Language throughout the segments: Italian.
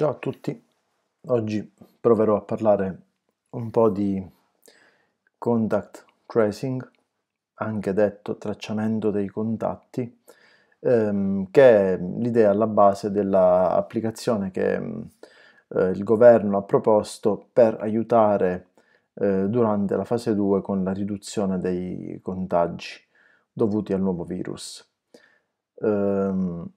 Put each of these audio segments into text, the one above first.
Ciao a tutti, oggi proverò a parlare un po' di contact tracing, anche detto tracciamento dei contatti, ehm, che è l'idea alla base dell'applicazione che eh, il governo ha proposto per aiutare eh, durante la fase 2 con la riduzione dei contagi dovuti al nuovo virus. Ehm,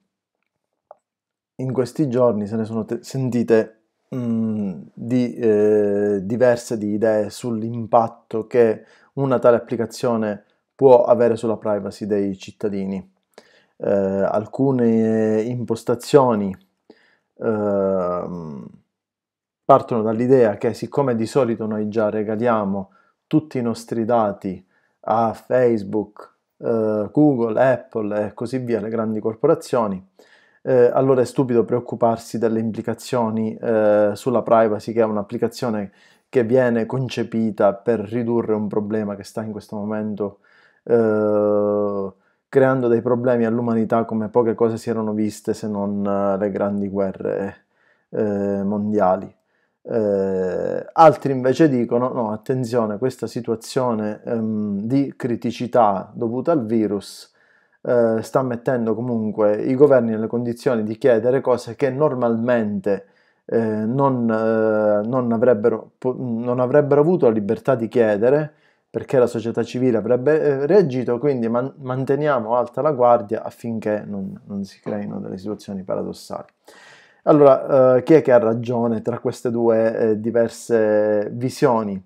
in questi giorni se ne sono te- sentite mh, mm, di eh, diverse di idee sull'impatto che una tale applicazione può avere sulla privacy dei cittadini. Eh, alcune impostazioni eh, partono dall'idea che siccome di solito noi già regaliamo tutti i nostri dati a Facebook, eh, Google, Apple e così via, le grandi corporazioni, eh, allora è stupido preoccuparsi delle implicazioni eh, sulla privacy che è un'applicazione che viene concepita per ridurre un problema che sta in questo momento eh, creando dei problemi all'umanità come poche cose si erano viste se non eh, le grandi guerre eh, mondiali. Eh, altri invece dicono: no, attenzione, questa situazione ehm, di criticità dovuta al virus eh, sta mettendo comunque i governi nelle condizioni di chiedere cose che normalmente eh, non, eh, non, avrebbero, non, avrebbero, avuto la libertà di chiedere perché la società civile avrebbe eh, reagito, quindi man- manteniamo alta la guardia affinché non, non si creino delle situazioni paradossali. Allora, eh, chi è che ha ragione tra queste due eh, diverse visioni?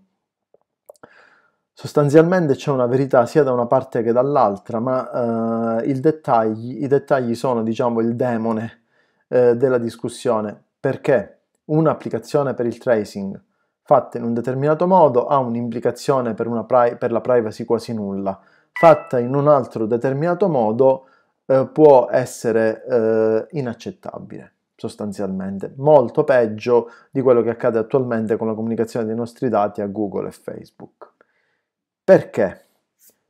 Sostanzialmente c'è una verità sia da una parte che dall'altra, ma eh, dettagli, i dettagli sono diciamo il demone eh, della discussione, perché un'applicazione per il tracing fatta in un determinato modo ha un'implicazione per, una per la privacy quasi nulla, fatta in un altro determinato modo eh, può essere eh, inaccettabile sostanzialmente, molto peggio di quello che accade attualmente con la comunicazione dei nostri dati a Google e Facebook. Perché?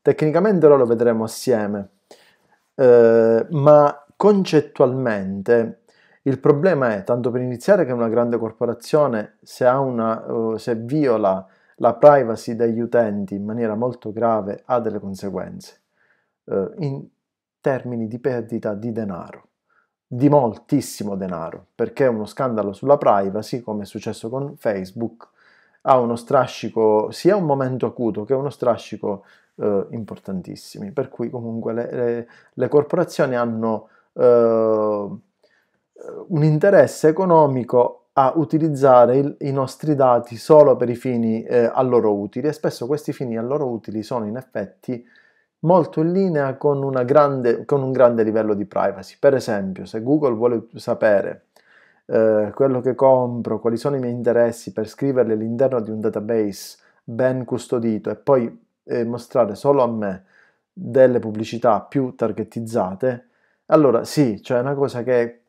Tecnicamente ora lo vedremo assieme, eh, ma concettualmente il problema è, tanto per iniziare, che una grande corporazione se, una, se viola la privacy degli utenti in maniera molto grave ha delle conseguenze uh, in termini di perdita di denaro di moltissimo denaro, perché uno scandalo sulla privacy, come è successo con Facebook, ha uno strascico, sia un momento acuto che uno strascico eh, importantissimi, per cui comunque le, le, le corporazioni hanno eh, un interesse economico a utilizzare il, i nostri dati solo per i fini eh, a loro utili e spesso questi fini a loro utili sono in effetti molto in linea con, grande, con un grande livello di privacy. Per esempio, se Google vuole sapere eh, quello che compro, quali sono i miei interessi per scriverli all'interno di un database ben custodito e poi eh, mostrare solo a me delle pubblicità più targetizzate, allora sì, cioè è una cosa che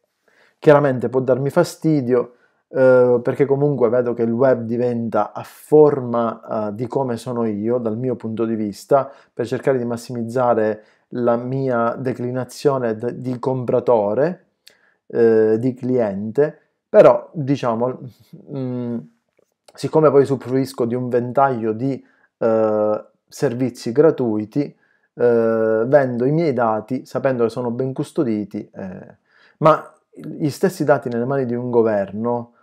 chiaramente può darmi fastidio eh, perché comunque vedo che il web diventa a forma eh, di come sono io dal mio punto di vista per cercare di massimizzare la mia declinazione di compratore eh, di cliente, però diciamo, mh, mm, siccome poi usufruisco di un ventaglio di eh, servizi gratuiti, eh, vendo i miei dati sapendo che sono ben custoditi, eh, ma gli stessi dati nelle mani di un governo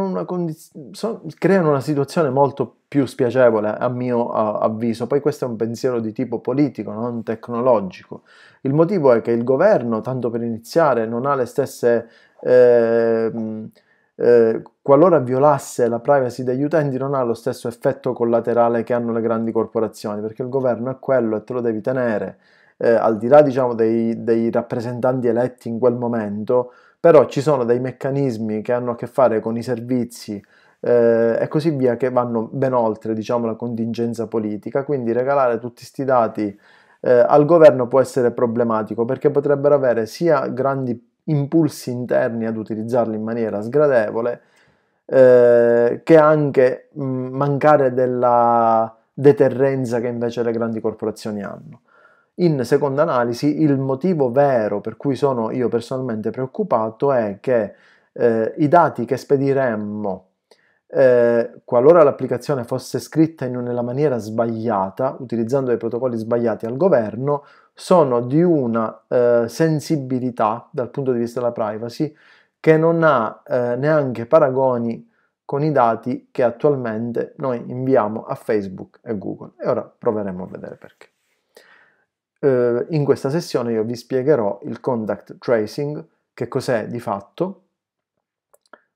una condiz- sono, creano una situazione molto più spiacevole a mio uh, avviso. Poi questo è un pensiero di tipo politico, non tecnologico. Il motivo è che il governo, tanto per iniziare, non ha le stesse... Eh, eh, qualora violasse la privacy degli utenti non ha lo stesso effetto collaterale che hanno le grandi corporazioni, perché il governo è quello e te lo devi tenere eh, al di là diciamo, dei, dei rappresentanti eletti in quel momento, però ci sono dei meccanismi che hanno a che fare con i servizi eh, e così via che vanno ben oltre diciamo, la contingenza politica, quindi regalare tutti questi dati eh, al governo può essere problematico perché potrebbero avere sia grandi impulsi interni ad utilizzarli in maniera sgradevole eh, che anche mh, mancare della deterrenza che invece le grandi corporazioni hanno. In seconda analisi, il motivo vero per cui sono io personalmente preoccupato è che eh, i dati che spediremmo eh, qualora l'applicazione fosse scritta in una maniera sbagliata, utilizzando dei protocolli sbagliati al governo, sono di una eh, sensibilità dal punto di vista della privacy che non ha eh, neanche paragoni con i dati che attualmente noi inviamo a Facebook e Google. E ora proveremo a vedere perché eh, in questa sessione io vi spiegherò il contact tracing, che cos'è di fatto,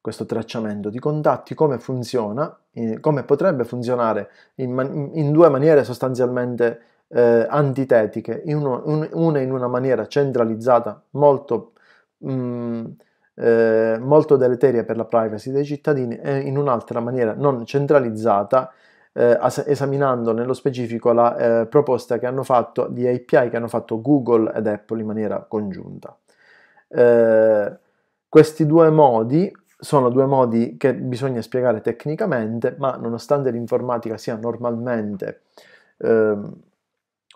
questo tracciamento di contatti, come funziona, come potrebbe funzionare in, in due maniere sostanzialmente eh, antitetiche, in uno, un, una in una maniera centralizzata molto, mh, mm, eh, molto deleteria per la privacy dei cittadini e in un'altra maniera non centralizzata eh, esaminando nello specifico la eh, proposta che hanno fatto di API che hanno fatto Google ed Apple in maniera congiunta. Eh, questi due modi sono due modi che bisogna spiegare tecnicamente, ma nonostante l'informatica sia normalmente ehm,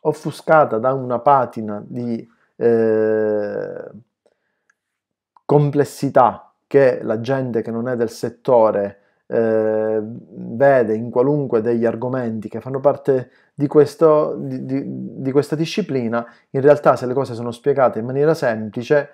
offuscata da una patina di eh, complessità che la gente che non è del settore eh, vede in qualunque degli argomenti che fanno parte di, questo, di, di, di, questa disciplina, in realtà se le cose sono spiegate in maniera semplice,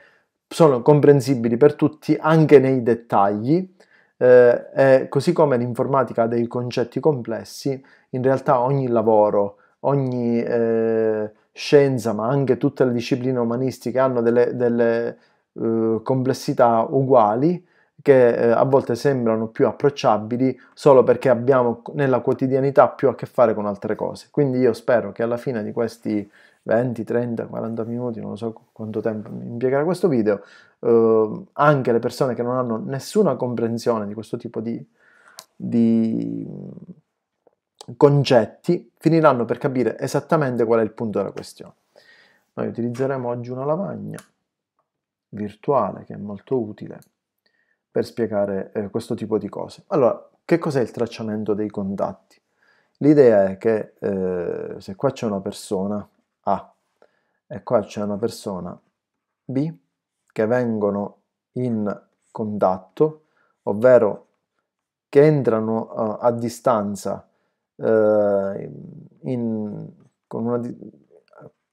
sono comprensibili per tutti anche nei dettagli, eh, e così come l'informatica ha dei concetti complessi, in realtà ogni lavoro, ogni eh, scienza, ma anche tutte le discipline umanistiche hanno delle, delle eh, complessità uguali, che eh, a volte sembrano più approcciabili solo perché abbiamo nella quotidianità più a che fare con altre cose. Quindi io spero che alla fine di questi 20, 30, 40 minuti, non so quanto tempo impiegherà questo video, eh, anche le persone che non hanno nessuna comprensione di questo tipo di, di concetti finiranno per capire esattamente qual è il punto della questione. Noi utilizzeremo oggi una lavagna virtuale che è molto utile per spiegare eh, questo tipo di cose. Allora, che cos'è il tracciamento dei contatti? L'idea è che eh, se qua c'è una persona A e qua c'è una persona B che vengono in contatto, ovvero che entrano a, eh, a distanza eh, in, con, una,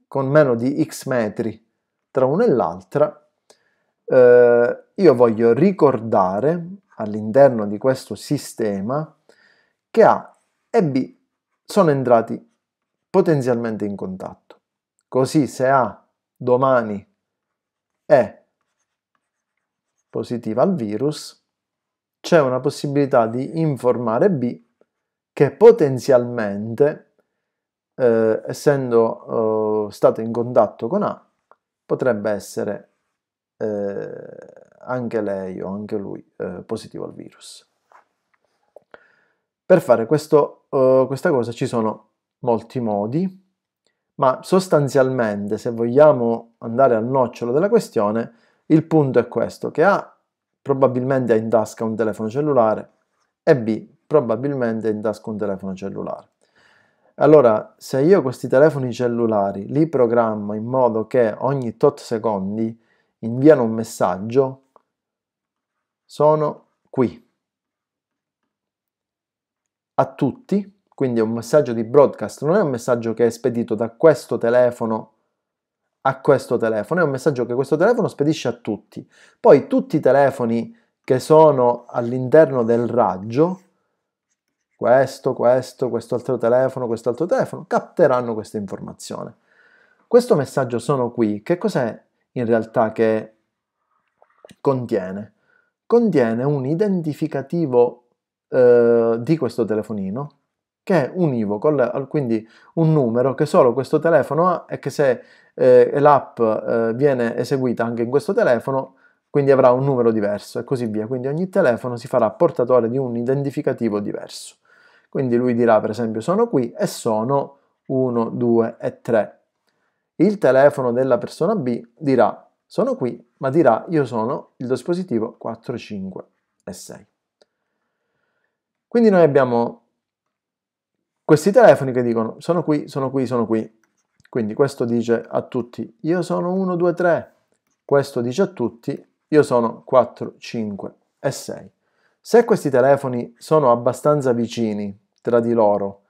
con, meno di x metri tra una e l'altra, eh, io voglio ricordare all'interno di questo sistema che A e B sono entrati potenzialmente in contatto. Così se A domani è positiva al virus, c'è una possibilità di informare B che potenzialmente, eh, essendo eh, stato in contatto con A, potrebbe essere eh, anche lei o anche lui eh, positivo al virus. Per fare questo, uh, questa cosa ci sono molti modi, ma sostanzialmente se vogliamo andare al nocciolo della questione, il punto è questo, che A probabilmente ha in tasca un telefono cellulare e B probabilmente ha in tasca un telefono cellulare. Allora, se io questi telefoni cellulari li programmo in modo che ogni tot secondi inviano un messaggio, sono qui. A tutti, quindi è un messaggio di broadcast, non è un messaggio che è spedito da questo telefono a questo telefono, è un messaggio che questo telefono spedisce a tutti. Poi tutti i telefoni che sono all'interno del raggio, questo, questo, quest'altro telefono, quest'altro telefono, capteranno questa informazione. Questo messaggio sono qui, che cos'è in realtà che contiene? contiene un identificativo eh, di questo telefonino che è univoco, quindi un numero che solo questo telefono ha e che se eh, l'app eh, viene eseguita anche in questo telefono, quindi avrà un numero diverso e così via. Quindi ogni telefono si farà portatore di un identificativo diverso. Quindi lui dirà per esempio sono qui e sono 1, 2 e 3. Il telefono della persona B dirà sono qui, ma dirà io sono il dispositivo 4, 5 e 6. Quindi noi abbiamo questi telefoni che dicono sono qui, sono qui, sono qui. Quindi questo dice a tutti io sono 1, 2, 3. Questo dice a tutti io sono 4, 5 e 6. Se questi telefoni sono abbastanza vicini tra di loro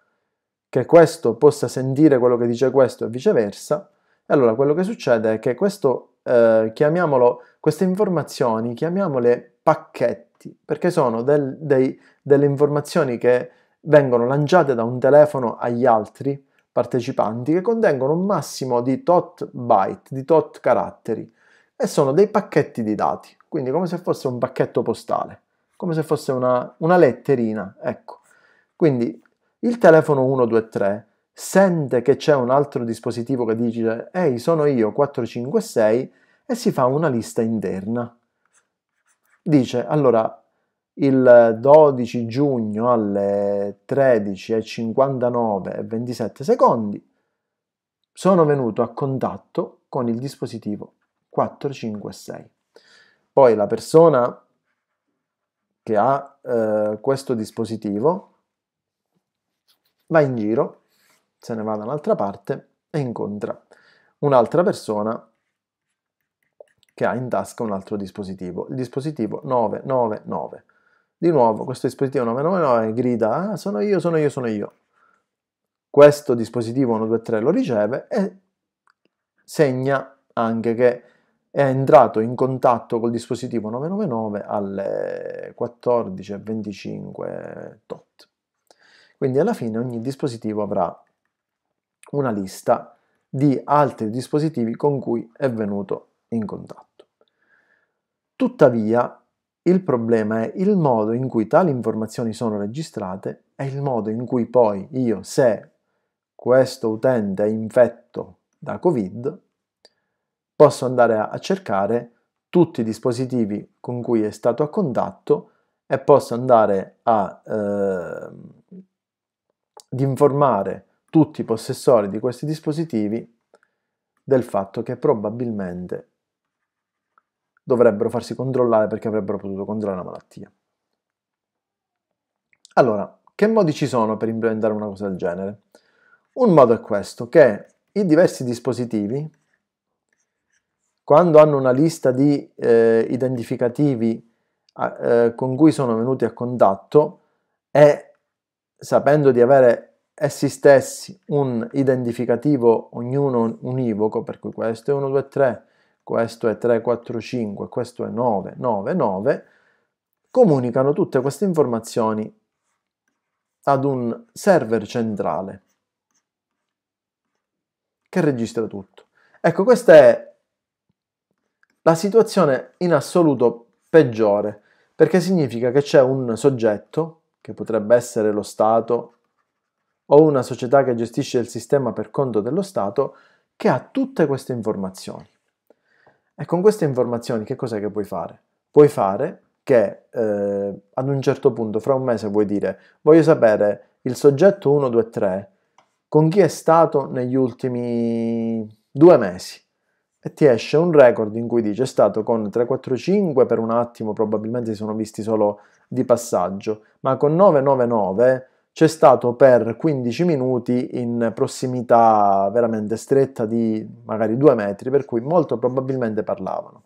che questo possa sentire quello che dice questo e viceversa, allora quello che succede è che questo eh, chiamiamolo, queste informazioni, chiamiamole pacchetti, perché sono del, dei, delle informazioni che vengono lanciate da un telefono agli altri partecipanti che contengono un massimo di tot byte, di tot caratteri e sono dei pacchetti di dati, quindi come se fosse un pacchetto postale, come se fosse una, una letterina, ecco. Quindi il telefono 123 sente che c'è un altro dispositivo che dice ehi sono io 456 e si fa una lista interna. Dice allora il 12 giugno alle 13.59 e 27 secondi sono venuto a contatto con il dispositivo 456. Poi la persona che ha eh, questo dispositivo va in giro se ne va da un'altra parte e incontra un'altra persona che ha in tasca un altro dispositivo, il dispositivo 999. Di nuovo questo dispositivo 999 grida ah, sono io, sono io, sono io. Questo dispositivo 123 lo riceve e segna anche che è entrato in contatto col dispositivo 999 alle 14.25 tot. Quindi alla fine ogni dispositivo avrà una lista di altri dispositivi con cui è venuto in contatto. Tuttavia, il problema è il modo in cui tali informazioni sono registrate e il modo in cui poi io, se questo utente è infetto da Covid, posso andare a cercare tutti i dispositivi con cui è stato a contatto e posso andare a, eh, ad informare tutti i possessori di questi dispositivi del fatto che probabilmente dovrebbero farsi controllare perché avrebbero potuto controllare la malattia. Allora, che modi ci sono per implementare una cosa del genere? Un modo è questo, che i diversi dispositivi, quando hanno una lista di eh, identificativi eh, con cui sono venuti a contatto e sapendo di avere essi stessi un identificativo ognuno univoco, per cui questo è 1, 2, 3, questo è 3, 4, 5, questo è 9, 9, 9, comunicano tutte queste informazioni ad un server centrale che registra tutto. Ecco, questa è la situazione in assoluto peggiore, perché significa che c'è un soggetto, che potrebbe essere lo Stato, o una società che gestisce il sistema per conto dello Stato che ha tutte queste informazioni. E con queste informazioni che cos'è che puoi fare? Puoi fare che eh, ad un certo punto, fra un mese, vuoi dire voglio sapere il soggetto 1, 2, 3 con chi è stato negli ultimi due mesi e ti esce un record in cui dice è stato con 345 per un attimo, probabilmente si sono visti solo di passaggio, ma con 999 c'è stato per 15 minuti in prossimità veramente stretta di magari due metri, per cui molto probabilmente parlavano.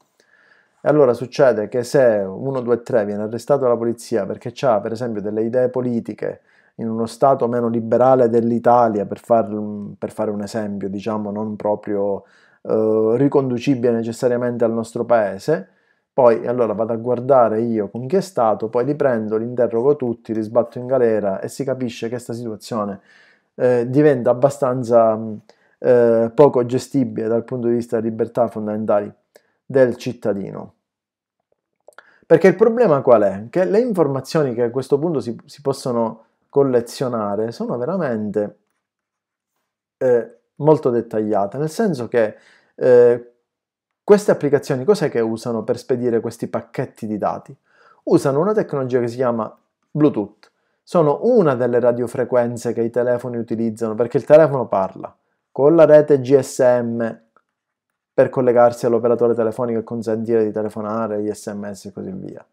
E allora succede che se uno, due, tre viene arrestato dalla polizia perché ha per esempio delle idee politiche in uno stato meno liberale dell'Italia, per, far, per fare un esempio, diciamo non proprio eh, riconducibile necessariamente al nostro paese, poi allora vado a guardare io con chi è stato, poi li prendo, li interrogo tutti, li sbatto in galera e si capisce che questa situazione eh, diventa abbastanza mm, eh, poco gestibile dal punto di vista delle libertà fondamentali del cittadino. Perché il problema qual è? Che le informazioni che a questo punto si, si possono collezionare sono veramente eh, molto dettagliate, nel senso che eh, queste applicazioni cos'è che usano per spedire questi pacchetti di dati? Usano una tecnologia che si chiama Bluetooth. Sono una delle radiofrequenze che i telefoni utilizzano perché il telefono parla con la rete GSM per collegarsi all'operatore telefonico e consentire di telefonare, gli sms e così via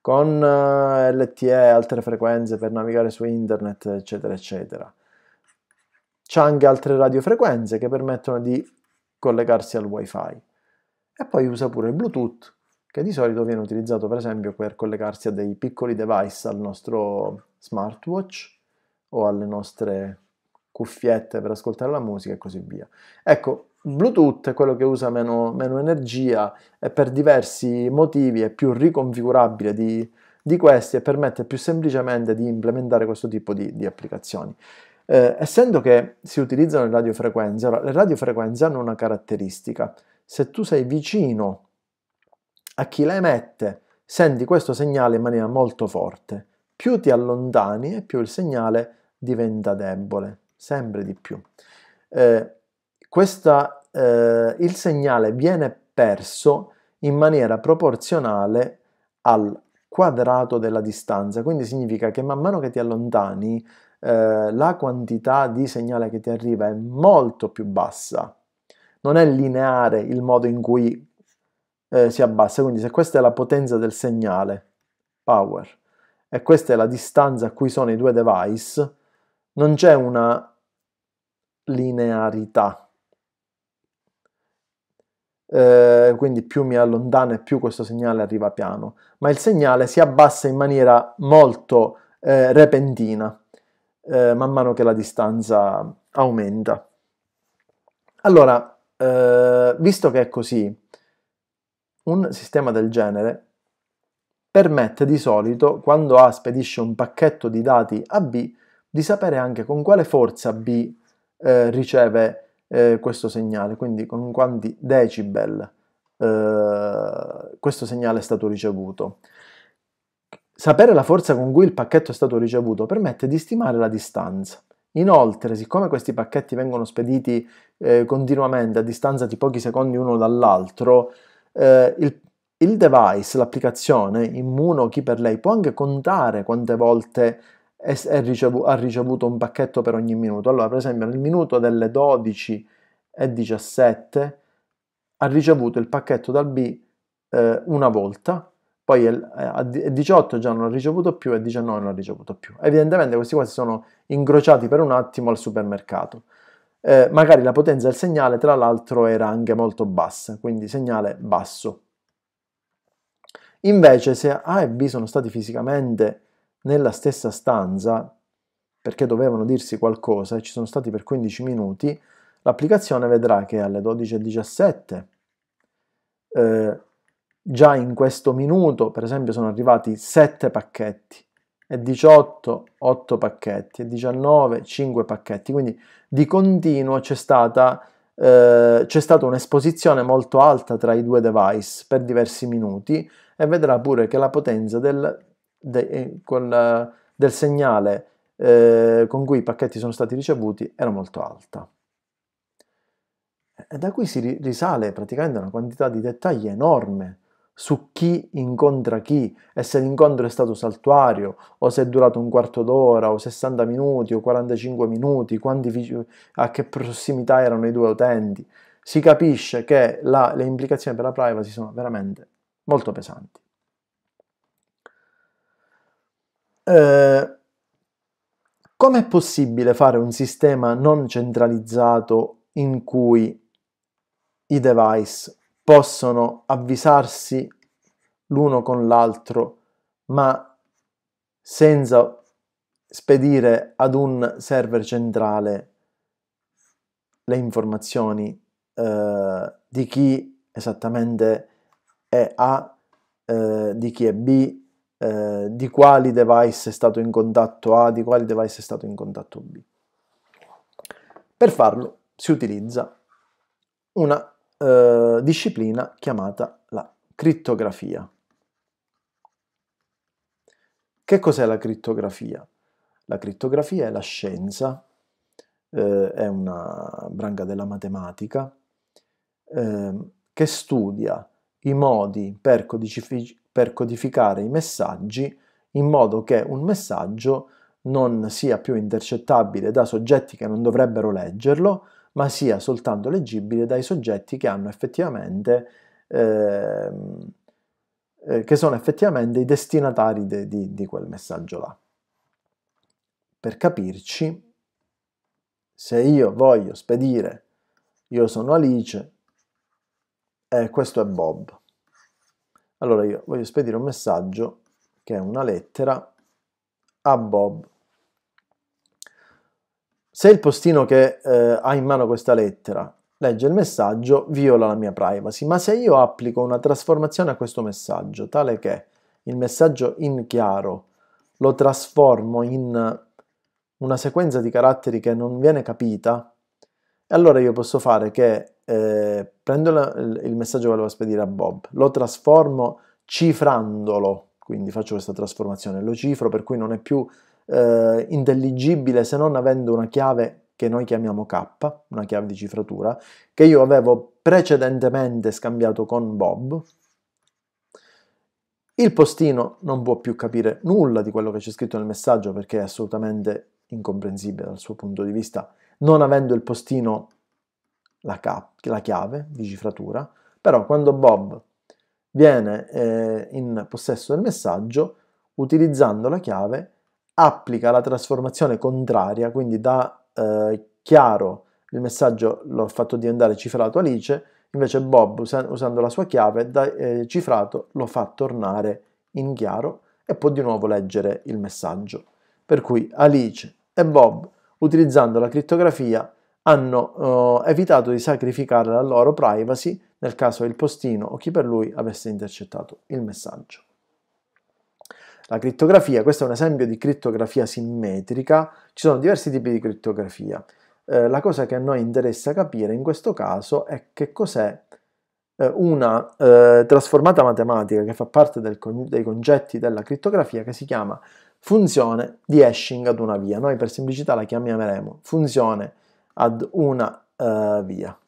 con eh, LTE, e altre frequenze per navigare su internet, eccetera, eccetera. C'è anche altre radiofrequenze che permettono di collegarsi al wifi e poi usa pure il Bluetooth, che di solito viene utilizzato per esempio per collegarsi a dei piccoli device al nostro smartwatch o alle nostre cuffiette per ascoltare la musica e così via. Ecco, Bluetooth è quello che usa meno, meno energia e per diversi motivi è più riconfigurabile di, di questi e permette più semplicemente di implementare questo tipo di, di applicazioni. Eh, essendo che si utilizzano le radiofrequenze, ora, le radiofrequenze hanno una caratteristica, se tu sei vicino a chi la emette, senti questo segnale in maniera molto forte. Più ti allontani e più il segnale diventa debole, sempre di più. Eh, questa, eh, il segnale viene perso in maniera proporzionale al quadrato della distanza, quindi significa che man mano che ti allontani eh, la quantità di segnale che ti arriva è molto più bassa non è lineare il modo in cui eh, si abbassa, quindi se questa è la potenza del segnale, power, e questa è la distanza a cui sono i due device, non c'è una linearità. Eh, quindi più mi allontano e più questo segnale arriva piano, ma il segnale si abbassa in maniera molto eh, repentina eh, man mano che la distanza aumenta. Allora, eh, visto che è così, un sistema del genere permette di solito, quando A spedisce un pacchetto di dati a B, di sapere anche con quale forza B eh, riceve eh, questo segnale, quindi con quanti decibel eh, questo segnale è stato ricevuto. Sapere la forza con cui il pacchetto è stato ricevuto permette di stimare la distanza. Inoltre, siccome questi pacchetti vengono spediti eh, continuamente a distanza di pochi secondi uno dall'altro, eh, il, il, device, l'applicazione, immuno chi per lei, può anche contare quante volte è, è ricevuto, ha ricevuto un pacchetto per ogni minuto. Allora, per esempio, nel minuto delle 12 e 17 ha ricevuto il pacchetto dal B eh, una volta, poi eh, a 18 già non ha ricevuto più e a 19 non ha ricevuto più. Evidentemente questi qua si sono incrociati per un attimo al supermercato eh, magari la potenza del segnale tra l'altro era anche molto bassa, quindi segnale basso. Invece se A e B sono stati fisicamente nella stessa stanza, perché dovevano dirsi qualcosa e ci sono stati per 15 minuti, l'applicazione vedrà che alle 12.17 eh, già in questo minuto per esempio sono arrivati 7 pacchetti e 18 8 pacchetti e 19 5 pacchetti, quindi di continuo c'è stata, eh, c'è stata un'esposizione molto alta tra i due device per diversi minuti e vedrà pure che la potenza del, de, eh, quel, del segnale eh, con cui i pacchetti sono stati ricevuti era molto alta. E da qui si risale praticamente una quantità di dettagli enorme su chi incontra chi e se l'incontro è stato saltuario o se è durato un quarto d'ora o 60 minuti o 45 minuti, quanti, a che prossimità erano i due utenti. Si capisce che la, le implicazioni per la privacy sono veramente molto pesanti. Eh, Com'è possibile fare un sistema non centralizzato in cui i device possono avvisarsi l'uno con l'altro, ma senza spedire ad un server centrale le informazioni eh, di chi esattamente è A, eh, di chi è B, eh, di quali device è stato in contatto A, di quali device è stato in contatto B. Per farlo si utilizza una eh, disciplina chiamata la crittografia. Che cos'è la crittografia? La crittografia è la scienza, eh, è una branca della matematica eh, che studia i modi per, codific per codificare i messaggi in modo che un messaggio non sia più intercettabile da soggetti che non dovrebbero leggerlo, ma sia soltanto leggibile dai soggetti che hanno effettivamente ehm, eh, che sono effettivamente i destinatari de, di, di quel messaggio là. Per capirci, se io voglio spedire io sono Alice e eh, questo è Bob. Allora io voglio spedire un messaggio che è una lettera a Bob se il postino che eh, ha in mano questa lettera legge il messaggio, viola la mia privacy, ma se io applico una trasformazione a questo messaggio, tale che il messaggio in chiaro lo trasformo in una sequenza di caratteri che non viene capita, allora io posso fare che eh, prendo la, il messaggio che volevo spedire a Bob, lo trasformo cifrandolo, quindi faccio questa trasformazione, lo cifro per cui non è più eh, intelligibile se non avendo una chiave che noi chiamiamo K, una chiave di cifratura, che io avevo precedentemente scambiato con Bob. Il postino non può più capire nulla di quello che c'è scritto nel messaggio perché è assolutamente incomprensibile dal suo punto di vista, non avendo il postino la, K, la chiave di cifratura, però quando Bob viene eh, in possesso del messaggio, utilizzando la chiave, applica la trasformazione contraria, quindi da eh, chiaro il messaggio l'ho fatto diventare cifrato Alice, invece Bob usa usando la sua chiave da eh, cifrato lo fa tornare in chiaro e può di nuovo leggere il messaggio. Per cui Alice e Bob, utilizzando la criptografia, hanno eh, evitato di sacrificare la loro privacy nel caso il postino o chi per lui avesse intercettato il messaggio. La crittografia, questo è un esempio di crittografia simmetrica, ci sono diversi tipi di crittografia. Eh, la cosa che a noi interessa capire in questo caso è che cos'è eh, una eh, trasformata matematica che fa parte con dei concetti della crittografia che si chiama funzione di hashing ad una via. Noi per semplicità la chiameremo funzione ad una eh, via.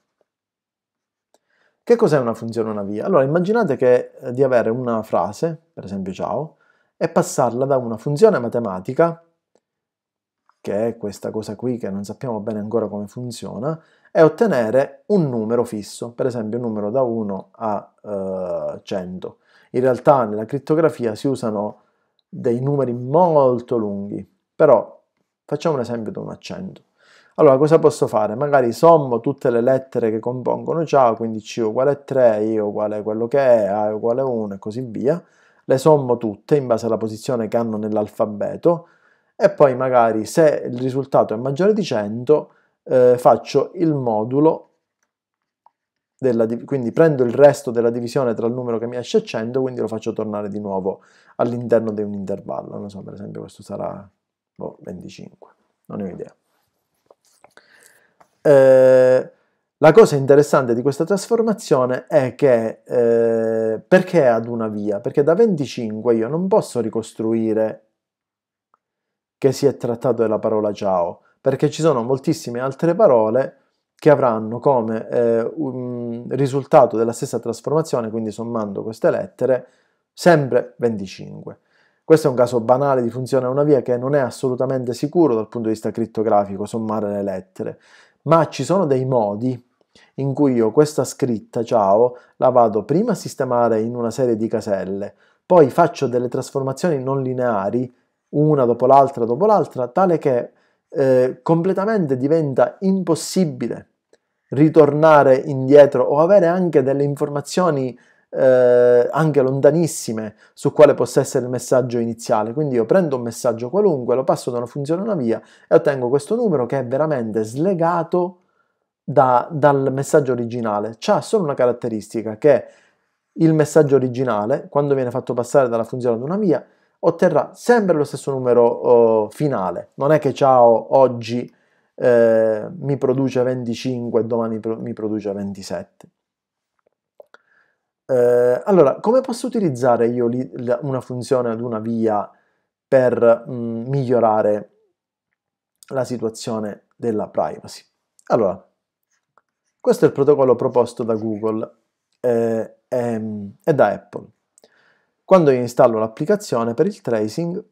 Che cos'è una funzione una via? Allora immaginate che, eh, di avere una frase, per esempio ciao, e passarla da una funzione matematica, che è questa cosa qui che non sappiamo bene ancora come funziona, e ottenere un numero fisso, per esempio un numero da 1 a eh, 100. In realtà nella crittografia si usano dei numeri molto lunghi, però facciamo un esempio da 1 a 100. Allora, cosa posso fare? Magari sommo tutte le lettere che compongono ciao, quindi C uguale a 3, I uguale a quello che è, A uguale 1 e così via, le sommo tutte in base alla posizione che hanno nell'alfabeto e poi magari se il risultato è maggiore di 100 eh, faccio il modulo della, quindi prendo il resto della divisione tra il numero che mi esce e 100 quindi lo faccio tornare di nuovo all'interno di un intervallo non so per esempio questo sarà boh, 25 non ne ho idea eh, la cosa interessante di questa trasformazione è che eh, perché ad una via? Perché da 25 io non posso ricostruire che si è trattato della parola ciao, perché ci sono moltissime altre parole che avranno come eh, risultato della stessa trasformazione, quindi sommando queste lettere, sempre 25. Questo è un caso banale di funzione a una via che non è assolutamente sicuro dal punto di vista crittografico sommare le lettere, ma ci sono dei modi in cui io questa scritta ciao la vado prima a sistemare in una serie di caselle, poi faccio delle trasformazioni non lineari, una dopo l'altra dopo l'altra, tale che eh, completamente diventa impossibile ritornare indietro o avere anche delle informazioni eh, anche lontanissime su quale possa essere il messaggio iniziale. Quindi io prendo un messaggio qualunque, lo passo da una funzione a una via e ottengo questo numero che è veramente slegato da, dal messaggio originale, ha solo una caratteristica che il messaggio originale, quando viene fatto passare dalla funzione ad una via, otterrà sempre lo stesso numero uh, finale. Non è che ciao oggi eh, mi produce 25 e domani pro mi produce 27. Eh, allora, come posso utilizzare io una funzione ad una via per mh, mm, migliorare la situazione della privacy? Allora, questo è il protocollo proposto da Google eh, e, ehm, e da Apple. Quando io installo l'applicazione per il tracing,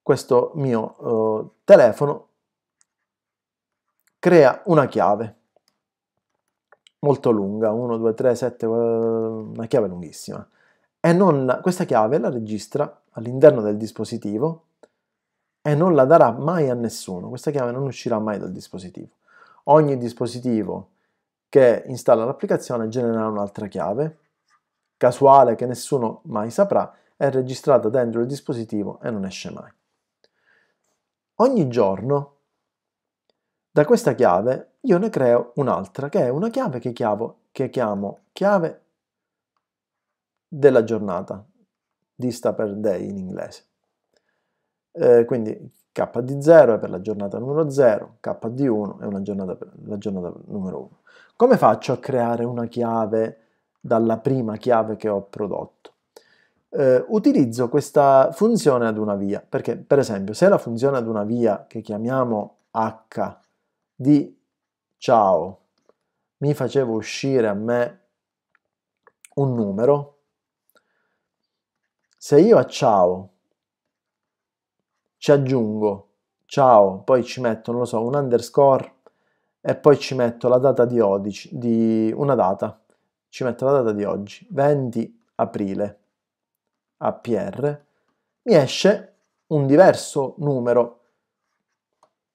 questo mio eh, telefono crea una chiave molto lunga, 1, 2, 3, 7, una chiave lunghissima. E non, questa chiave la registra all'interno del dispositivo e non la darà mai a nessuno. Questa chiave non uscirà mai dal dispositivo. Ogni dispositivo che installa l'applicazione genererà un'altra chiave, casuale che nessuno mai saprà, è registrata dentro il dispositivo e non esce mai. Ogni giorno da questa chiave io ne creo un'altra, che è una chiave che chiamo, che chiamo chiave della giornata, dista per day in inglese. Eh, quindi K di 0 è per la giornata numero 0, K di 1 è una giornata per la giornata numero 1. Come faccio a creare una chiave dalla prima chiave che ho prodotto? Eh, utilizzo questa funzione ad una via, perché per esempio se la funzione ad una via che chiamiamo h di ciao mi faceva uscire a me un numero, se io a ciao ci aggiungo, ciao, poi ci metto, non lo so, un underscore e poi ci metto la data di oggi, di una data, ci metto la data di oggi, 20 aprile, APR, mi esce un diverso numero.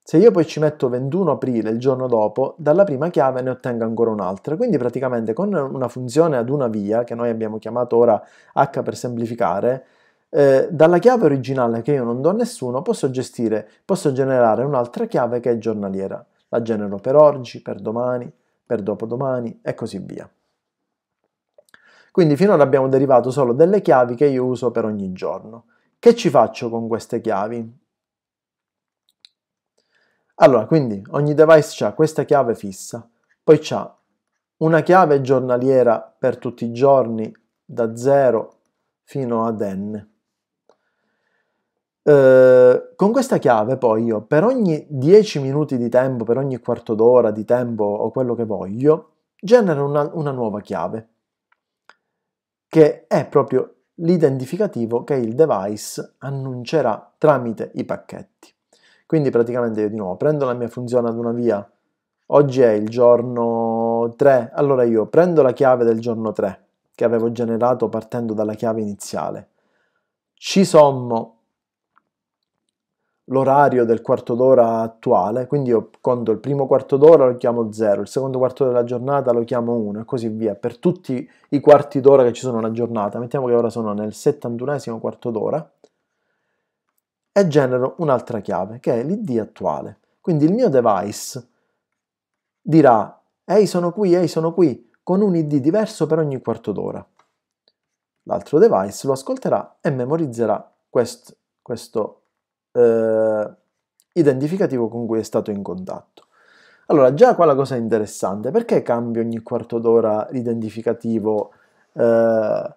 Se io poi ci metto 21 aprile il giorno dopo, dalla prima chiave ne ottengo ancora un'altra. Quindi praticamente con una funzione ad una via, che noi abbiamo chiamato ora H per semplificare, eh, dalla chiave originale che io non do a nessuno posso gestire, posso generare un'altra chiave che è giornaliera. La genero per oggi, per domani, per dopodomani e così via. Quindi finora abbiamo derivato solo delle chiavi che io uso per ogni giorno. Che ci faccio con queste chiavi? Allora, quindi ogni device ha questa chiave fissa, poi c'ha una chiave giornaliera per tutti i giorni da 0 fino ad n. Ehm, con questa chiave poi io per ogni 10 minuti di tempo, per ogni quarto d'ora di tempo o quello che voglio, genero una, una nuova chiave che è proprio l'identificativo che il device annuncerà tramite i pacchetti. Quindi praticamente io di nuovo prendo la mia funzione ad una via, oggi è il giorno 3, allora io prendo la chiave del giorno 3 che avevo generato partendo dalla chiave iniziale, ci sommo l'orario del quarto d'ora attuale, quindi io conto il primo quarto d'ora lo chiamo 0, il secondo quarto della giornata lo chiamo 1 e così via, per tutti i quarti d'ora che ci sono nella giornata, mettiamo che ora sono nel 71 quarto d'ora, e genero un'altra chiave che è l'id attuale. Quindi il mio device dirà, ehi sono qui, ehi sono qui, con un id diverso per ogni quarto d'ora. L'altro device lo ascolterà e memorizzerà quest, questo eh, identificativo con cui è stato in contatto. Allora, già qua la cosa interessante, perché cambio ogni quarto d'ora l'identificativo eh,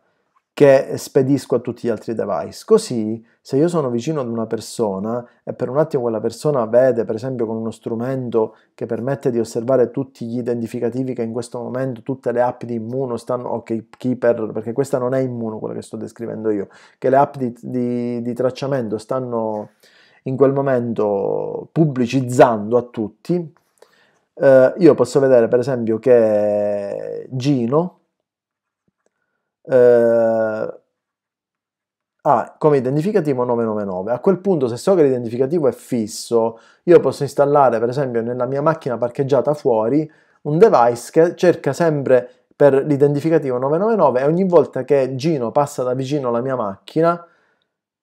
che spedisco a tutti gli altri device. Così, se io sono vicino ad una persona e per un attimo quella persona vede, per esempio, con uno strumento che permette di osservare tutti gli identificativi che in questo momento tutte le app di immuno stanno, o keeper, perché questa non è immuno quella che sto descrivendo io, che le app di, di, di tracciamento stanno in quel momento pubblicizzando a tutti, eh, io posso vedere, per esempio, che Gino eh, ha ah, come identificativo 999. A quel punto se so che l'identificativo è fisso, io posso installare per esempio nella mia macchina parcheggiata fuori un device che cerca sempre per l'identificativo 999 e ogni volta che Gino passa da vicino alla mia macchina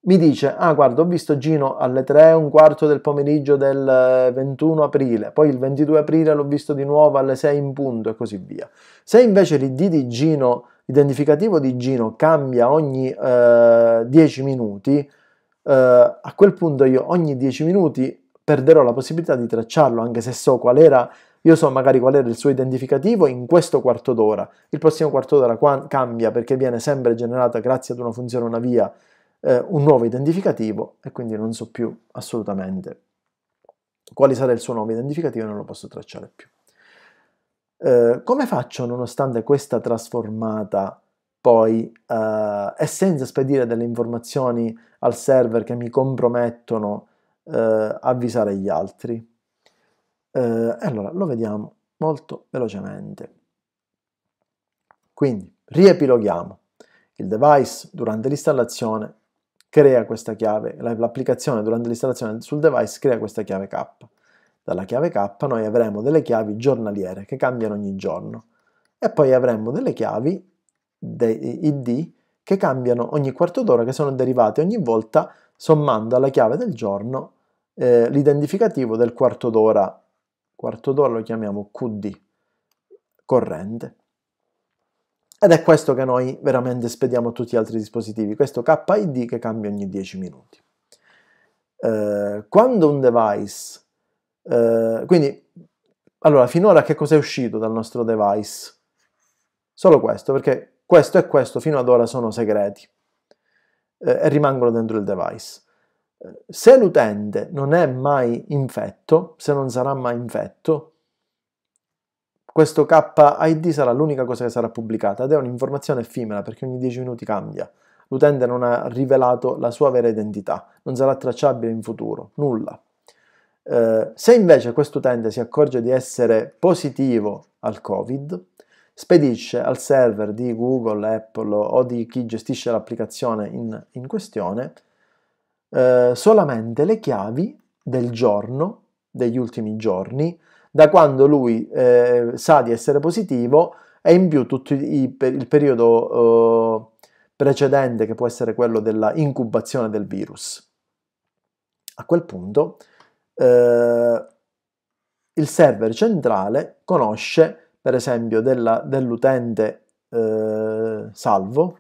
mi dice ah guarda ho visto Gino alle 3 e un quarto del pomeriggio del 21 eh, aprile poi il 22 aprile l'ho visto di nuovo alle 6 in punto e così via se invece l'id di Gino identificativo di Gino cambia ogni eh, 10 minuti, eh, a quel punto io ogni 10 minuti perderò la possibilità di tracciarlo, anche se so qual era, io so magari qual era il suo identificativo in questo quarto d'ora. Il prossimo quarto d'ora qua cambia perché viene sempre generata grazie ad una funzione, una via, eh, un nuovo identificativo e quindi non so più assolutamente quale sarà il suo nuovo identificativo e non lo posso tracciare più. Eh, come faccio nonostante questa trasformata poi eh, e senza spedire delle informazioni al server che mi compromettono eh, avvisare gli altri? Eh, allora, lo vediamo molto velocemente. Quindi, riepiloghiamo. Il device durante l'installazione crea questa chiave, l'applicazione durante l'installazione sul device crea questa chiave K. Dalla chiave K noi avremo delle chiavi giornaliere che cambiano ogni giorno e poi avremo delle chiavi de ID che cambiano ogni quarto d'ora che sono derivate ogni volta sommando alla chiave del giorno eh, l'identificativo del quarto d'ora, quarto d'ora lo chiamiamo QD, corrente. Ed è questo che noi veramente spediamo a tutti gli altri dispositivi, questo KID che cambia ogni 10 minuti. Eh, quando un device eh, quindi, allora, finora che cosa è uscito dal nostro device? Solo questo, perché questo e questo fino ad ora sono segreti eh, e rimangono dentro il device. Eh, se l'utente non è mai infetto, se non sarà mai infetto, questo KID sarà l'unica cosa che sarà pubblicata ed è un'informazione effimera perché ogni 10 minuti cambia. L'utente non ha rivelato la sua vera identità, non sarà tracciabile in futuro, nulla. Eh, se invece questo utente si accorge di essere positivo al Covid, spedisce al server di Google, Apple o di chi gestisce l'applicazione in, in questione eh, solamente le chiavi del giorno, degli ultimi giorni, da quando lui eh, sa di essere positivo e in più tutto i, il periodo eh, precedente che può essere quello della incubazione del virus. A quel punto eh, il server centrale conosce per esempio dell'utente eh, salvo,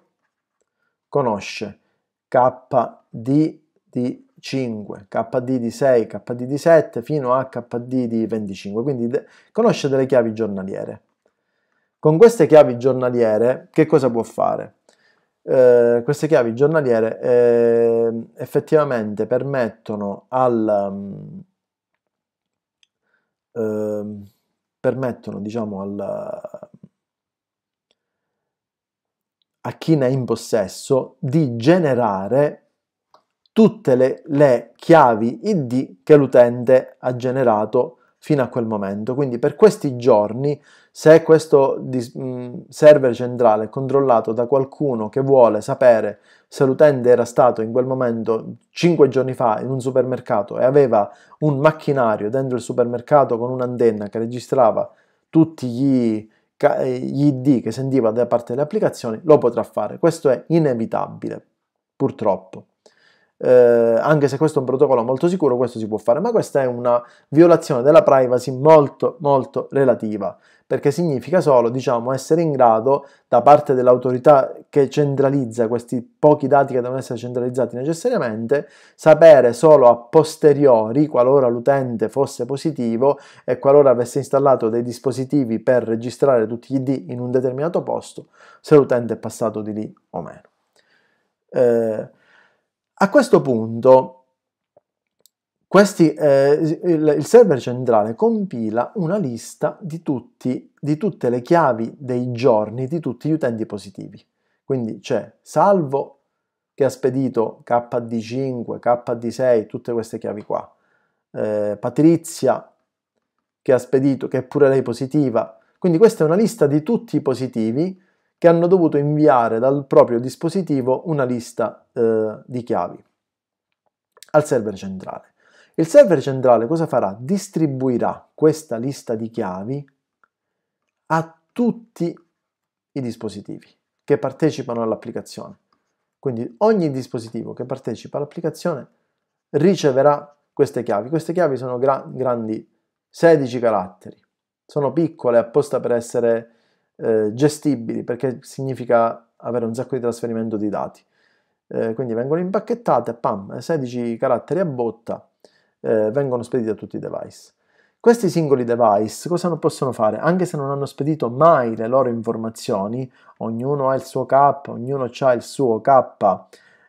conosce KD di 5, KD di 6, KD di 7 fino a KD di 25, quindi de conosce delle chiavi giornaliere. Con queste chiavi giornaliere che cosa può fare? Eh, queste chiavi giornaliere eh, effettivamente permettono al eh, permettono diciamo al a chi ne è in possesso di generare tutte le, le chiavi ID che l'utente ha generato fino a quel momento. Quindi per questi giorni, se questo mm, server centrale è controllato da qualcuno che vuole sapere se l'utente era stato in quel momento 5 giorni fa in un supermercato e aveva un macchinario dentro il supermercato con un'antenna che registrava tutti gli, gli ID che sentiva da parte delle applicazioni, lo potrà fare. Questo è inevitabile, purtroppo eh, anche se questo è un protocollo molto sicuro, questo si può fare, ma questa è una violazione della privacy molto molto relativa, perché significa solo, diciamo, essere in grado da parte dell'autorità che centralizza questi pochi dati che devono essere centralizzati necessariamente, sapere solo a posteriori qualora l'utente fosse positivo e qualora avesse installato dei dispositivi per registrare tutti i D in un determinato posto, se l'utente è passato di lì o meno. Eh, a questo punto questi, eh, il, il, server centrale compila una lista di, tutti, di tutte le chiavi dei giorni di tutti gli utenti positivi. Quindi c'è salvo che ha spedito KD5, KD6, tutte queste chiavi qua. Eh, Patrizia che ha spedito, che è pure lei positiva. Quindi questa è una lista di tutti i positivi che hanno dovuto inviare dal proprio dispositivo una lista eh, di chiavi al server centrale. Il server centrale cosa farà? Distribuirà questa lista di chiavi a tutti i dispositivi che partecipano all'applicazione. Quindi ogni dispositivo che partecipa all'applicazione riceverà queste chiavi. Queste chiavi sono gra grandi 16 caratteri, sono piccole apposta per essere eh, gestibili, perché significa avere un sacco di trasferimento di dati. Eh, quindi vengono impacchettate, pam, 16 caratteri a botta, eh, vengono spediti a tutti i device. Questi singoli device cosa non possono fare? Anche se non hanno spedito mai le loro informazioni, ognuno ha il suo K, ognuno ha il suo KD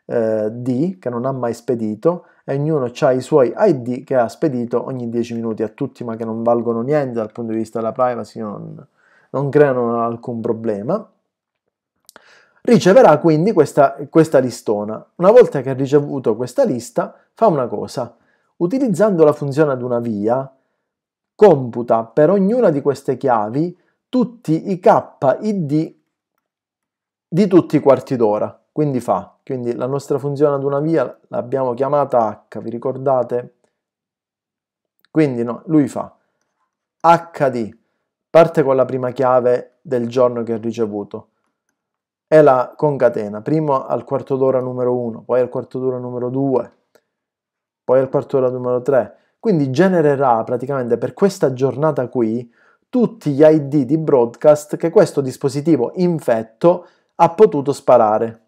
eh, che non ha mai spedito, e ognuno ha i suoi ID che ha spedito ogni 10 minuti a tutti, ma che non valgono niente dal punto di vista della privacy, non, non creano alcun problema. Riceverà quindi questa, questa listona. Una volta che ha ricevuto questa lista, fa una cosa. Utilizzando la funzione ad una via, computa per ognuna di queste chiavi tutti i k, i d di tutti i quarti d'ora. Quindi fa, quindi la nostra funzione ad una via l'abbiamo chiamata h, vi ricordate? Quindi no, lui fa hd Parte con la prima chiave del giorno che ha ricevuto e la concatena, prima al quarto d'ora numero 1, poi al quarto d'ora numero 2, poi al quarto d'ora numero 3. Quindi genererà praticamente per questa giornata qui tutti gli ID di broadcast che questo dispositivo infetto ha potuto sparare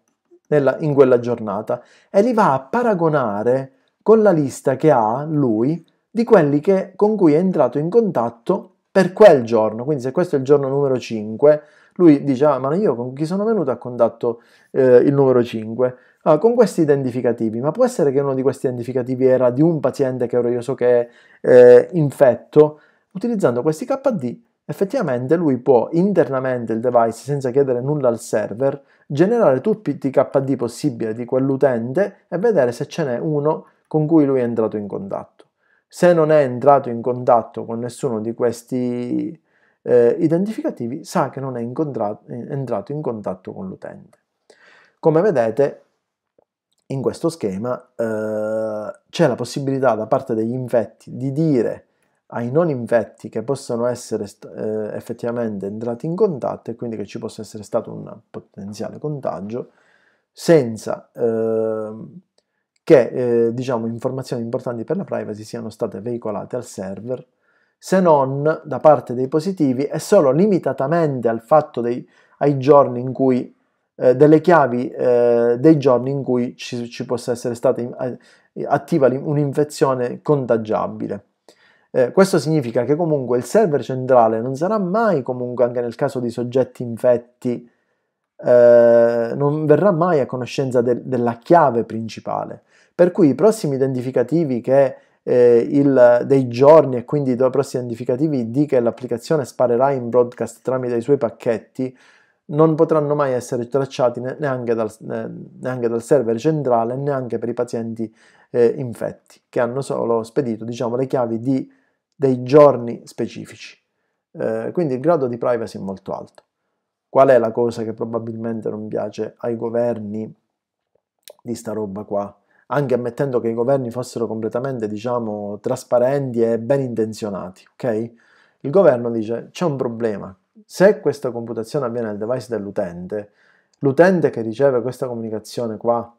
nella, in quella giornata e li va a paragonare con la lista che ha lui di quelli che, con cui è entrato in contatto per quel giorno, quindi se questo è il giorno numero 5, lui dice, ah ma io con chi sono venuto a contatto eh, il numero 5? Ah, con questi identificativi, ma può essere che uno di questi identificativi era di un paziente che ora io so che è eh, infetto? Utilizzando questi KD effettivamente lui può internamente il device, senza chiedere nulla al server, generare tutti i KD possibili di quell'utente e vedere se ce n'è uno con cui lui è entrato in contatto. Se non è entrato in contatto con nessuno di questi eh, identificativi, sa che non è eh, entrato in contatto con l'utente. Come vedete, in questo schema eh, c'è la possibilità da parte degli infetti di dire ai non infetti che possono essere eh, effettivamente entrati in contatto e quindi che ci possa essere stato un potenziale contagio senza eh, che eh, diciamo, informazioni importanti per la privacy siano state veicolate al server, se non da parte dei positivi e solo limitatamente al fatto dei, ai giorni in cui eh, delle chiavi eh, dei giorni in cui ci, ci possa essere stata in, eh, attiva un'infezione contagiabile. Eh, questo significa che comunque il server centrale non sarà mai comunque anche nel caso di soggetti infetti eh, non verrà mai a conoscenza de- della chiave principale. Per cui i prossimi identificativi che, eh, il, dei giorni e quindi i prossimi identificativi di che l'applicazione sparerà in broadcast tramite i suoi pacchetti non potranno mai essere tracciati neanche dal, neanche dal server centrale, neanche per i pazienti eh, infetti, che hanno solo spedito diciamo, le chiavi di, dei giorni specifici. Eh, quindi il grado di privacy è molto alto. Qual è la cosa che probabilmente non piace ai governi di sta roba qua? Anche ammettendo che i governi fossero completamente, diciamo, trasparenti e ben intenzionati, ok? Il governo dice c'è un problema. Se questa computazione avviene nel device dell'utente, l'utente che riceve questa comunicazione qua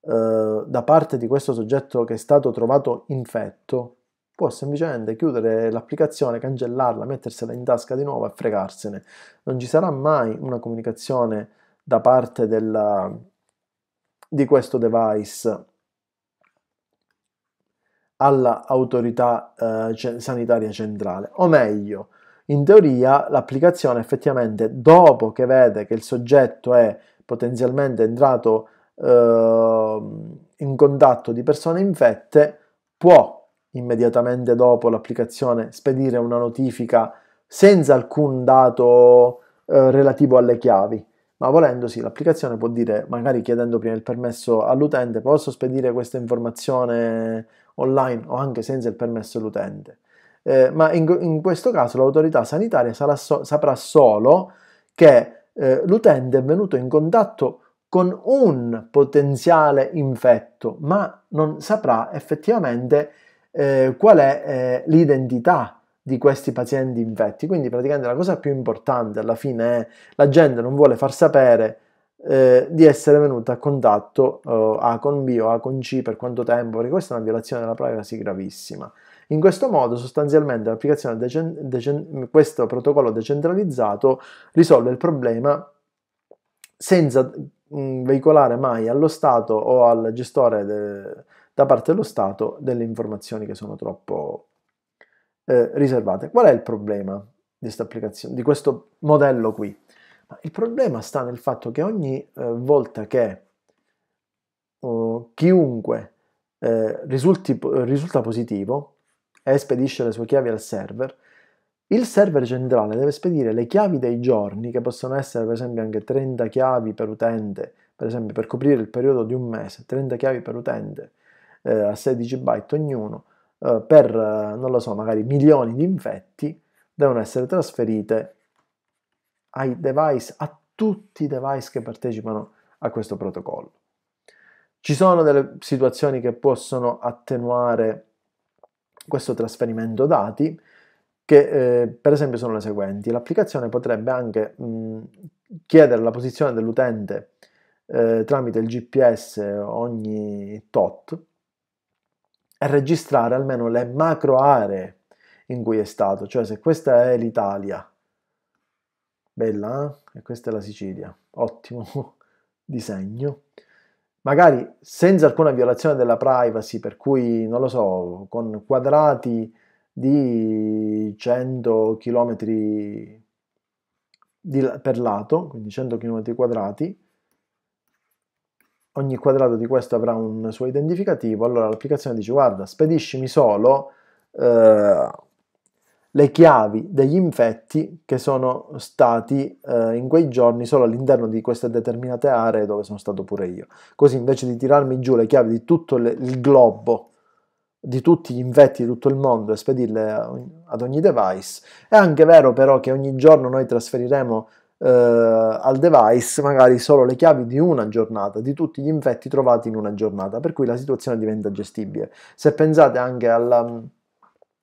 eh, da parte di questo soggetto che è stato trovato infetto può semplicemente chiudere l'applicazione, cancellarla, mettersela in tasca di nuovo e fregarsene. Non ci sarà mai una comunicazione da parte della, di questo device all'autorità eh, sanitaria centrale. O meglio, in teoria l'applicazione effettivamente dopo che vede che il soggetto è potenzialmente entrato eh, in contatto di persone infette può immediatamente dopo l'applicazione spedire una notifica senza alcun dato eh, relativo alle chiavi. Ma volendo l'applicazione può dire, magari chiedendo prima il permesso all'utente, posso spedire questa informazione online o anche senza il permesso dell'utente. Eh, ma in, in, questo caso l'autorità sanitaria so, saprà solo che eh, l'utente è venuto in contatto con un potenziale infetto, ma non saprà effettivamente eh, qual è eh, l'identità di questi pazienti infetti. Quindi praticamente la cosa più importante alla fine è la gente non vuole far sapere eh, di essere venuta a contatto eh, A con B o A con C per quanto tempo, perché questa è una violazione della privacy gravissima. In questo modo sostanzialmente l'applicazione decen- decen- questo protocollo decentralizzato risolve il problema senza mh, veicolare mai allo Stato o al gestore de- da parte dello Stato delle informazioni che sono troppo eh, riservate. Qual è il problema di, di questo modello qui? Il problema sta nel fatto che ogni eh, volta che oh, chiunque eh, risulti, risulta positivo e spedisce le sue chiavi al server, il server centrale deve spedire le chiavi dei giorni, che possono essere per esempio anche 30 chiavi per utente, per esempio per coprire il periodo di un mese, 30 chiavi per utente, eh, a 16 byte ognuno eh, per, eh, non lo so, magari milioni di infetti devono essere trasferite ai device, a tutti i device che partecipano a questo protocollo. Ci sono delle situazioni che possono attenuare questo trasferimento dati, che eh, per esempio sono le seguenti. L'applicazione potrebbe anche mh, chiedere la posizione dell'utente eh, tramite il GPS ogni tot è registrare almeno le macro aree in cui è stato, cioè se questa è l'Italia, bella, eh? e questa è la Sicilia, ottimo disegno, magari senza alcuna violazione della privacy, per cui, non lo so, con quadrati di 100 km di, per lato, quindi 100 km quadrati, ogni quadrato di questo avrà un suo identificativo, allora l'applicazione dice guarda spediscimi solo eh, le chiavi degli infetti che sono stati eh, in quei giorni solo all'interno di queste determinate aree dove sono stato pure io. Così invece di tirarmi giù le chiavi di tutto le, il globo, di tutti gli infetti di tutto il mondo e spedirle ad ogni device, è anche vero però che ogni giorno noi trasferiremo eh, al device magari solo le chiavi di una giornata, di tutti gli infetti trovati in una giornata, per cui la situazione diventa gestibile. Se pensate anche alla, mm,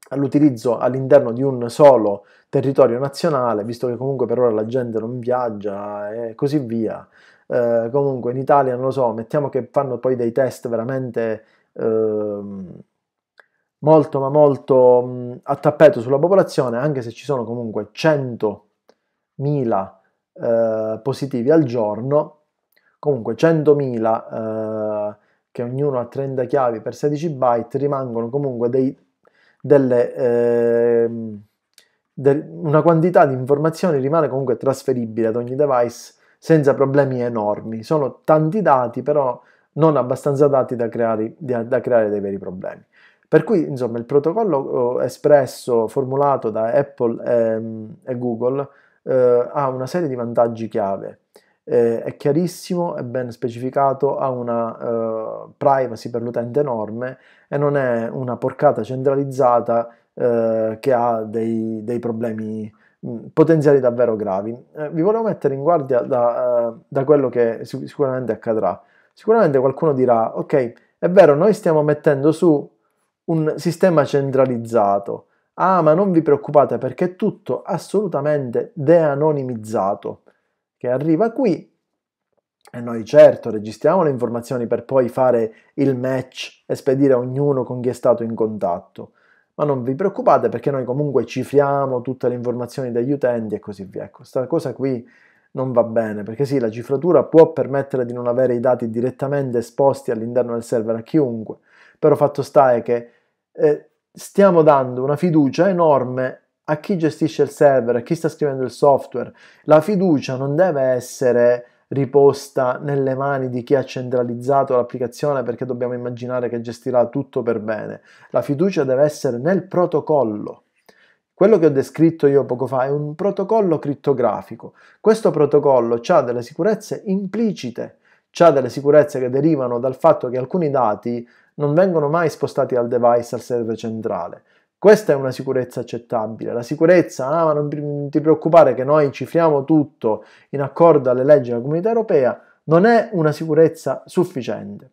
all'utilizzo all'interno di un solo territorio nazionale, visto che comunque per ora la gente non viaggia e così via, eh, comunque in Italia non lo so, mettiamo che fanno poi dei test veramente... Ehm, molto ma molto mh, mm, a tappeto sulla popolazione, anche se ci sono comunque 100.000 eh, positivi al giorno, comunque 100.000 eh, che ognuno ha 30 chiavi per 16 byte rimangono comunque dei, delle, eh, de, una quantità di informazioni rimane comunque trasferibile ad ogni device senza problemi enormi. Sono tanti dati, però non abbastanza dati da creare, da, da creare dei veri problemi. Per cui, insomma, il protocollo eh, espresso, formulato da Apple e, ehm, e Google eh, ha una serie di vantaggi chiave. Eh, è chiarissimo, è ben specificato, ha una eh, privacy per l'utente enorme e non è una porcata centralizzata eh, che ha dei, dei problemi mm, potenziali davvero gravi. Eh, vi volevo mettere in guardia da, eh, da quello che sicuramente accadrà. Sicuramente qualcuno dirà, ok, è vero, noi stiamo mettendo su un sistema centralizzato, Ah, ma non vi preoccupate perché è tutto assolutamente de-anonimizzato, che arriva qui e noi certo registriamo le informazioni per poi fare il match e spedire a ognuno con chi è stato in contatto. Ma non vi preoccupate perché noi comunque cifriamo tutte le informazioni degli utenti e così via. Ecco, questa cosa qui non va bene perché sì, la cifratura può permettere di non avere i dati direttamente esposti all'interno del server a chiunque, però fatto sta è che eh, stiamo dando una fiducia enorme a chi gestisce il server, a chi sta scrivendo il software. La fiducia non deve essere riposta nelle mani di chi ha centralizzato l'applicazione perché dobbiamo immaginare che gestirà tutto per bene. La fiducia deve essere nel protocollo. Quello che ho descritto io poco fa è un protocollo crittografico. Questo protocollo ha delle sicurezze implicite, ha delle sicurezze che derivano dal fatto che alcuni dati non vengono mai spostati dal device al server centrale. Questa è una sicurezza accettabile. La sicurezza, ah, ma non ti preoccupare che noi cifriamo tutto in accordo alle leggi della comunità europea, non è una sicurezza sufficiente.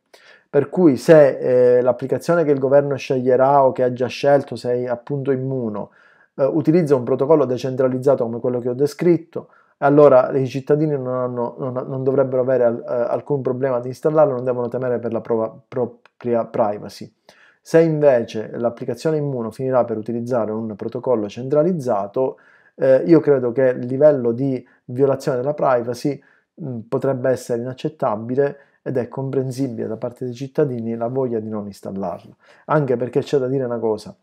Per cui se eh, l'applicazione che il governo sceglierà o che ha già scelto, sei appunto immuno, eh, utilizza un protocollo decentralizzato come quello che ho descritto, allora i cittadini non, hanno, non, non dovrebbero avere al, eh, alcun problema di installarlo, non devono temere per la prova, propria privacy. Se invece l'applicazione Immuno finirà per utilizzare un protocollo centralizzato, eh, io credo che il livello di violazione della privacy mh, mm, potrebbe essere inaccettabile ed è comprensibile da parte dei cittadini la voglia di non installarlo. Anche perché c'è da dire una cosa,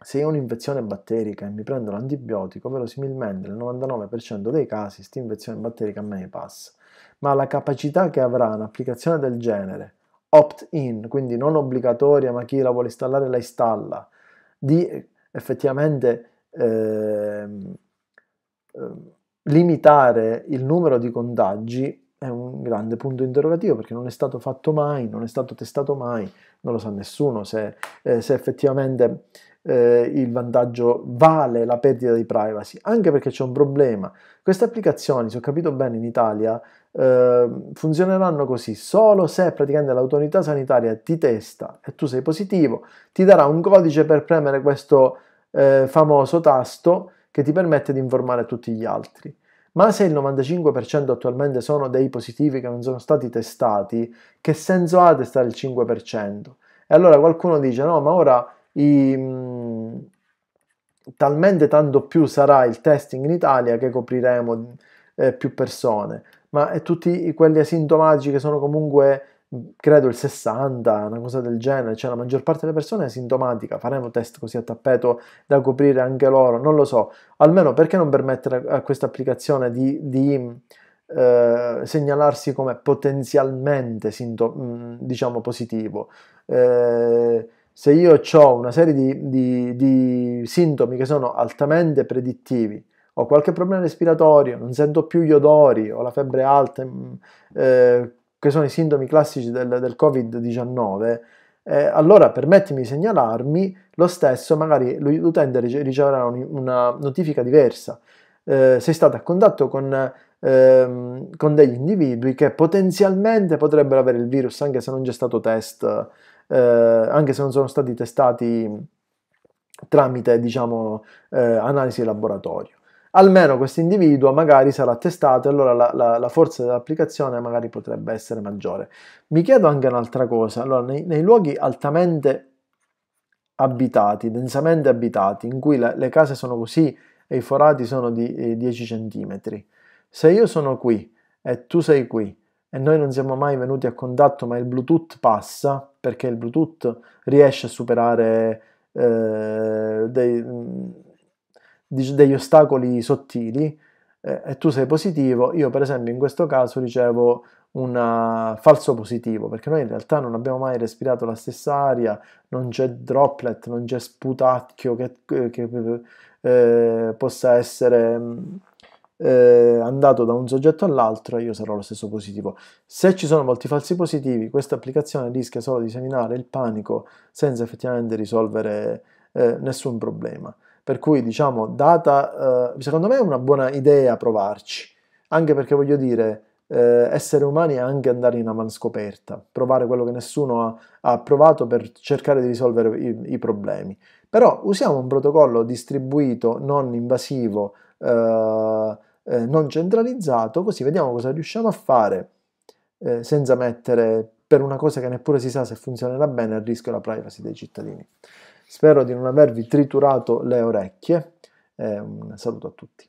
se ho un'infezione batterica e mi prendo l'antibiotico, verosimilmente nel 99% dei casi questa infezione batterica a me passa. Ma la capacità che avrà un'applicazione del genere, opt-in, quindi non obbligatoria, ma chi la vuole installare la installa, di effettivamente eh, limitare il numero di contagi è un grande punto interrogativo perché non è stato fatto mai, non è stato testato mai, non lo sa nessuno se, eh, se effettivamente eh, il vantaggio vale la perdita di privacy, anche perché c'è un problema. Queste applicazioni, se ho capito bene, in Italia eh, funzioneranno così, solo se praticamente l'autorità sanitaria ti testa e tu sei positivo, ti darà un codice per premere questo eh, famoso tasto che ti permette di informare tutti gli altri. Ma se il 95% attualmente sono dei positivi che non sono stati testati, che senso ha testare il 5%? E allora qualcuno dice no, ma ora i, mm, talmente tanto più sarà il testing in Italia che copriremo eh, più persone, ma eh, tutti quelli asintomatici che sono comunque mm, credo il 60, una cosa del genere, cioè la maggior parte delle persone è asintomatica, faremo test così a tappeto da coprire anche loro, non lo so, almeno perché non permettere a questa applicazione di, di mm, eh, segnalarsi come potenzialmente diciamo positivo. Eh, se io ho una serie di, di, di, sintomi che sono altamente predittivi, ho qualche problema respiratorio, non sento più gli odori, ho la febbre alta, mm, eh, che sono i sintomi classici del, del Covid-19, eh, allora permettimi di segnalarmi, lo stesso magari l'utente riceverà una notifica diversa. Eh, sei stato a contatto con, ehm, con degli individui che potenzialmente potrebbero avere il virus anche se non c'è stato test eh, anche se non sono stati testati tramite diciamo, eh, analisi laboratorio. Almeno questo individuo magari sarà testato e allora la, la, la, forza dell'applicazione magari potrebbe essere maggiore. Mi chiedo anche un'altra cosa, allora, nei, nei luoghi altamente abitati, densamente abitati, in cui la, le case sono così e i forati sono di eh, 10 cm, se io sono qui e tu sei qui e noi non siamo mai venuti a contatto, ma il Bluetooth passa perché il Bluetooth riesce a superare eh, dei, degli ostacoli sottili eh, e tu sei positivo. Io, per esempio, in questo caso ricevo un ah, falso positivo perché noi in realtà non abbiamo mai respirato la stessa aria, non c'è droplet, non c'è sputacchio che, che eh, possa essere eh, andato da un soggetto all'altro io sarò lo stesso positivo. Se ci sono molti falsi positivi, questa applicazione rischia solo di seminare il panico senza effettivamente risolvere eh, nessun problema. Per cui diciamo, data, eh, secondo me è una buona idea provarci, anche perché voglio dire, eh, essere umani è anche andare in avan scoperta, provare quello che nessuno ha, ha, provato per cercare di risolvere i, i problemi. Però usiamo un protocollo distribuito, non invasivo, Uh, eh, non centralizzato, così vediamo cosa riusciamo a fare eh, senza mettere per una cosa che neppure si sa se funzionerà bene il rischio la privacy dei cittadini. Spero di non avervi triturato le orecchie. Eh, un saluto a tutti.